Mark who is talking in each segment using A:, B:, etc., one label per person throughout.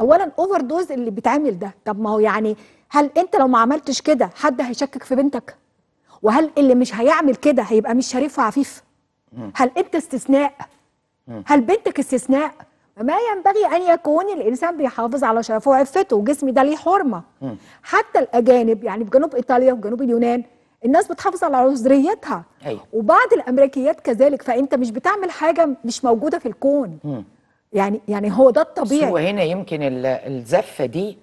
A: اولا اوفر دوز اللي بيتعمل ده طب ما هو يعني هل انت لو ما عملتش كده حد هيشكك في بنتك وهل اللي مش هيعمل كده هيبقى مش شريف وعفيف هل انت استثناء هل بنتك استثناء ما ينبغي ان يكون الانسان بيحافظ على شرفه وعفته وجسمي ده ليه حرمه حتى الاجانب يعني في جنوب ايطاليا وفي جنوب اليونان الناس بتحافظ على عذريتها أيوة. وبعض الامريكيات كذلك فانت مش بتعمل حاجه مش موجوده في الكون يعني يعني هو ده الطبيعي هو
B: هنا يمكن الزفه دي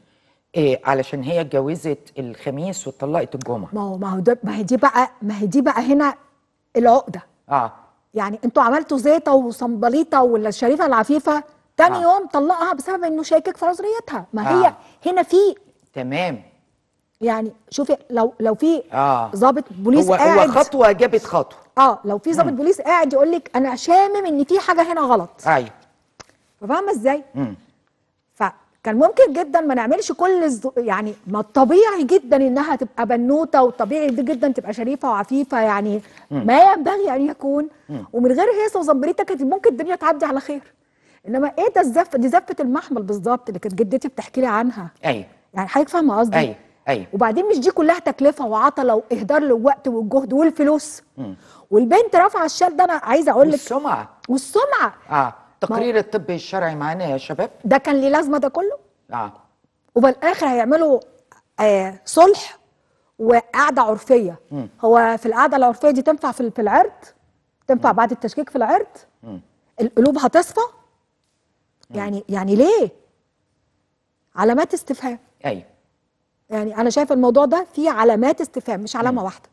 B: إيه علشان هي اتجوزت الخميس واتطلقت الجمعه
A: ما هو ما هو ده ما هي دي بقى ما هي دي بقى هنا العقده اه يعني انتوا عملتوا زيطه وصنبليطه ولا الشريفه العفيفه تاني آه. يوم طلقها بسبب انه شاكك في عذريتها ما آه. هي هنا في تمام يعني شوفي لو لو في
B: آه. ضابط آه. بوليس هو قاعد هو خطوه جابت خطوه
A: اه لو في ضابط بوليس قاعد يقول لك انا شامم ان في حاجه هنا غلط ايوه فاهمه ازاي؟ فكان ممكن جدا ما نعملش كل يعني ما الطبيعي جدا انها تبقى بنوته وطبيعي جدا تبقى شريفه وعفيفه يعني مم. ما ينبغي ان يكون مم. ومن غير هيصه وزمبريتا كانت ممكن الدنيا تعدي على خير انما ايه ده الزفه دي زفه المحمل بالظبط اللي كانت جدتي بتحكي لي عنها ايوه يعني حضرتك فاهمه قصدي ايوه ايوه وبعدين مش دي كلها تكلفه وعطله واهدار للوقت والجهد والفلوس مم. والبنت رافعه الشال ده انا عايزه اقول لك والسمعه والسمعه
B: اه التقرير الطبي الشرعي معانا يا شباب
A: ده كان ليه لازمه ده كله؟ اه وبالاخر هيعملوا آه صلح وقعده عرفيه م. هو في القعده العرفيه دي تنفع في, في العرض تنفع م. بعد التشكيك في العرض م. القلوب هتصفى يعني يعني ليه علامات استفهام ايوه يعني انا شايفه الموضوع ده فيه علامات استفهام مش علامه واحده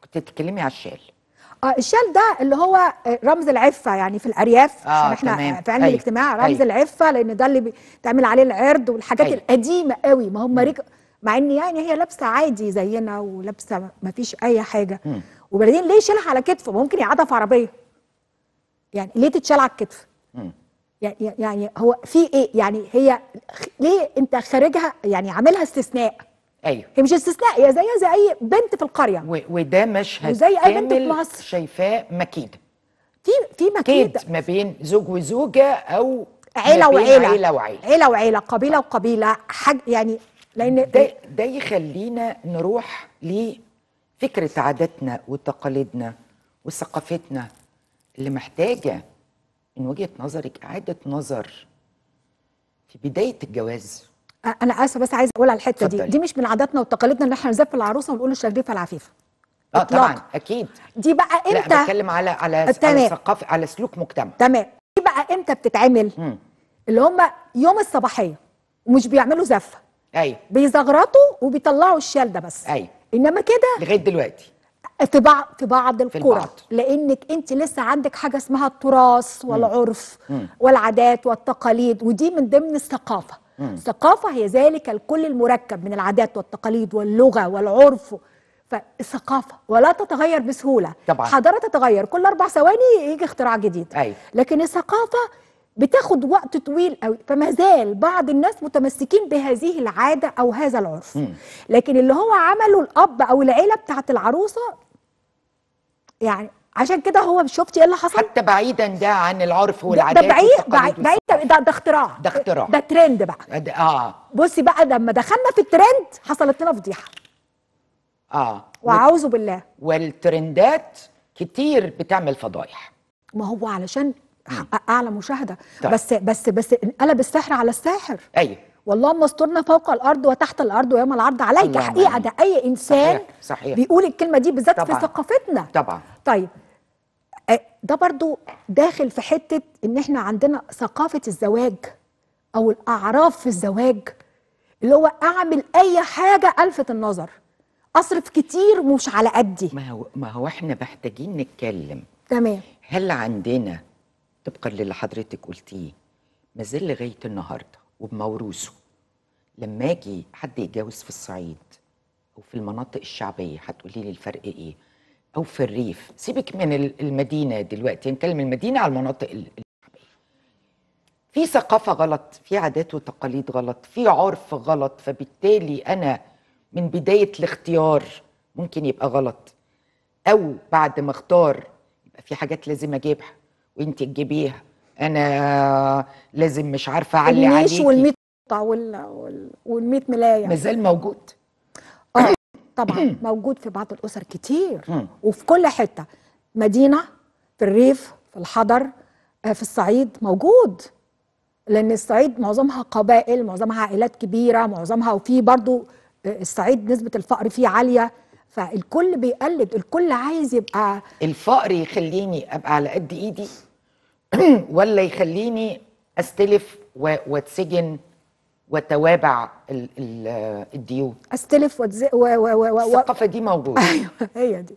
B: كنت بتتكلمي على الشال
A: اه الشال ده اللي هو آه، رمز العفه يعني في الارياف آه عشان احنا تمام. في علم الاجتماع رمز أيوه. العفه لان ده اللي بتعمل عليه العرض والحاجات أيوه. القديمه قوي ما هم ريك مع ان يعني هي لابسه عادي زينا ولابسه ما فيش اي حاجه وبعدين ليه شالها على كتفه ممكن يقعدها في عربيه يعني ليه تتشال على الكتف يعني يعني هو في ايه يعني هي ليه انت خارجها يعني عاملها استثناء ايوه هي مش استثناء هي زيها زي اي
B: بنت في القريه و... وده مشهد زي اي بنت في مصر شايفاه مكيدة في في مكيد ما بين زوج وزوجه او عيله وعيله عيله وعيله عيله وعيله قبيله وقبيله حاج يعني لان ده ده يخلينا نروح لفكره عاداتنا وتقاليدنا وثقافتنا اللي محتاجه من وجهه نظرك اعاده نظر في بدايه الجواز انا اسفه بس عايزه اقول على الحته دي دي مش من عاداتنا وتقاليدنا ان احنا نزف العروسه ونقول
A: الشريفه العفيفه
B: اه طبعا اكيد دي بقى امتى لا بتكلم على على ثقافه
A: على سلوك مجتمع تمام دي بقى امتى بتتعمل مم. اللي هم يوم الصباحيه ومش بيعملوا زفه ايوه بيزغرطوا وبيطلعوا الشال ده بس ايوه انما كده لغايه دلوقتي في بعض في بعض القرى لانك انت لسه عندك حاجه اسمها التراث والعرف والعادات والتقاليد ودي من ضمن الثقافه الثقافة هي ذلك الكل المركب من العادات والتقاليد واللغة والعرف فالثقافه ولا تتغير بسهوله طبعا حضاره تتغير كل اربع ثواني يجي اختراع جديد أي. لكن الثقافه بتاخد وقت طويل قوي فما زال بعض الناس متمسكين بهذه العاده او هذا العرف م. لكن اللي هو عمله الاب او العيله بتاعه العروسه يعني عشان كده هو شفتي ايه اللي حصل حتى بعيدا ده عن العرف والعادات ده بعيد بعيد, بعيد ده ده, ده اختراع ده اختراع ده ترند بقى
B: آه، ده اه بصي بقى لما دخلنا في
A: الترند حصلت لنا فضيحه
B: اه واعوذ بالله والترندات كتير بتعمل فضايح
A: ما هو علشان اعلى مشاهده طيب. بس بس بس انقلب السحر على الساحر ايوه والله ما استرنا فوق الارض وتحت الارض ويوم العرض عليك حقيقه ده اي انسان صحيح. صحيح. بيقول الكلمه دي بالذات في ثقافتنا طبعا طيب ده برضو داخل في حتة ان احنا عندنا ثقافة الزواج او الاعراف
B: في الزواج اللي هو اعمل اي
A: حاجة الفت النظر
B: اصرف كتير ومش على قدي ما هو ما هو احنا محتاجين نتكلم تمام هل عندنا طبقا للي حضرتك قلتيه ما زال لغايه النهارده وبموروثه لما اجي حد يتجوز في الصعيد او في المناطق الشعبيه هتقولي لي الفرق ايه؟ او في الريف سيبك من المدينه دلوقتي يعني نتكلم المدينه على المناطق في ثقافه غلط في عادات وتقاليد غلط في عرف غلط فبالتالي انا من بدايه الاختيار ممكن يبقى غلط او بعد ما اختار يبقى في حاجات لازم اجيبها وانت تجيبيها انا لازم مش عارفه اعلي عليكي
A: والميت وال وال والميت ملايه مازال موجود طبعا موجود في بعض الاسر كتير وفي كل حته مدينه في الريف في الحضر آه، في الصعيد موجود لان الصعيد معظمها قبائل معظمها عائلات كبيره معظمها وفي برضو آه، الصعيد نسبه الفقر فيه عاليه
B: فالكل بيقلد الكل عايز يبقى الفقر يخليني ابقى على قد ايدي ولا يخليني استلف واتسجن وتوابع الديون استلف الثقافه دي موجوده ايوه هي
A: دي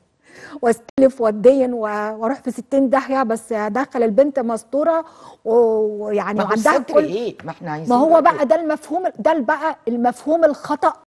A: واستلف ودين واروح في 60 داهيه بس ادخل البنت مستوره ويعني وعندها كل ايه
B: ما احنا عايزين ما هو
A: بقى ده المفهوم ده بقى المفهوم الخطا